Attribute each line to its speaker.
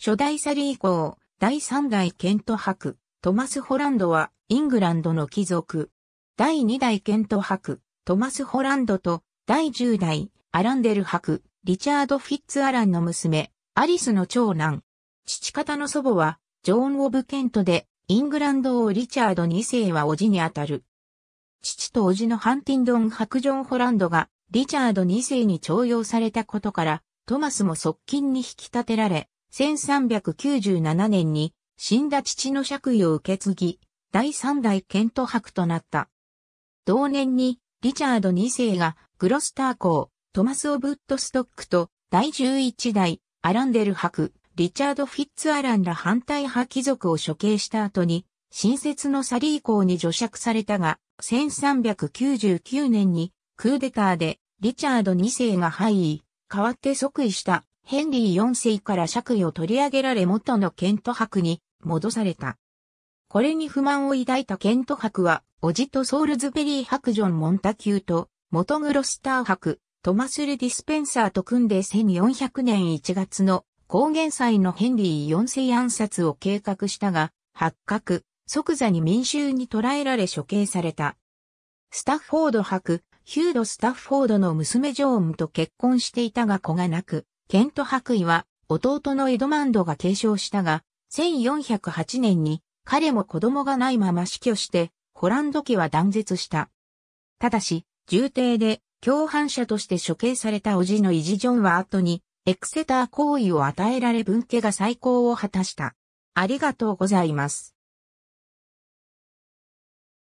Speaker 1: 初代サリー降、
Speaker 2: 第3代ケント博、トマス・ホランドはイングランドの貴族。第2代ケント博、トマス・ホランドと第10代アランデル博、リチャード・フィッツ・アランの娘、アリスの長男。父方の祖母はジョーン・オブ・ケントで、イングランド王リチャード2世は叔父にあたる。父と叔父のハンティンドン・ハクジョン・ホランドが、リチャード2世に徴用されたことから、トマスも側近に引き立てられ、1397年に死んだ父の爵位を受け継ぎ、第三代ケント伯となった。同年にリチャード2世がグロスター公、トマス・オブットストックと第11代アランデル伯、リチャード・フィッツ・アランら反対派貴族を処刑した後に、新設のサリー公に除釈されたが、1399年にクーデターでリチャード2世が敗位、代わって即位した。ヘンリー4世から爵位を取り上げられ元のケント伯に戻された。これに不満を抱いたケント伯は、おじとソールズベリー伯ジョン・モンタキューと、元グロスター伯、トマス・ル・ディスペンサーと組んで1400年1月の高原祭のヘンリー4世暗殺を計画したが、発覚、即座に民衆に捕らえられ処刑された。スタッフォード伯、ヒュード・スタッフォードの娘ジョーンと結婚していたが子がなく、ケント白衣は弟のエドマンドが継承したが、1408年に彼も子供がないまま死去して、ホランド家は断絶した。ただし、重帝で共犯者として処刑された叔父のイジ・ジョンは後に、エクセター行為を与えられ分家が再興を果たした。
Speaker 1: ありがとうございます。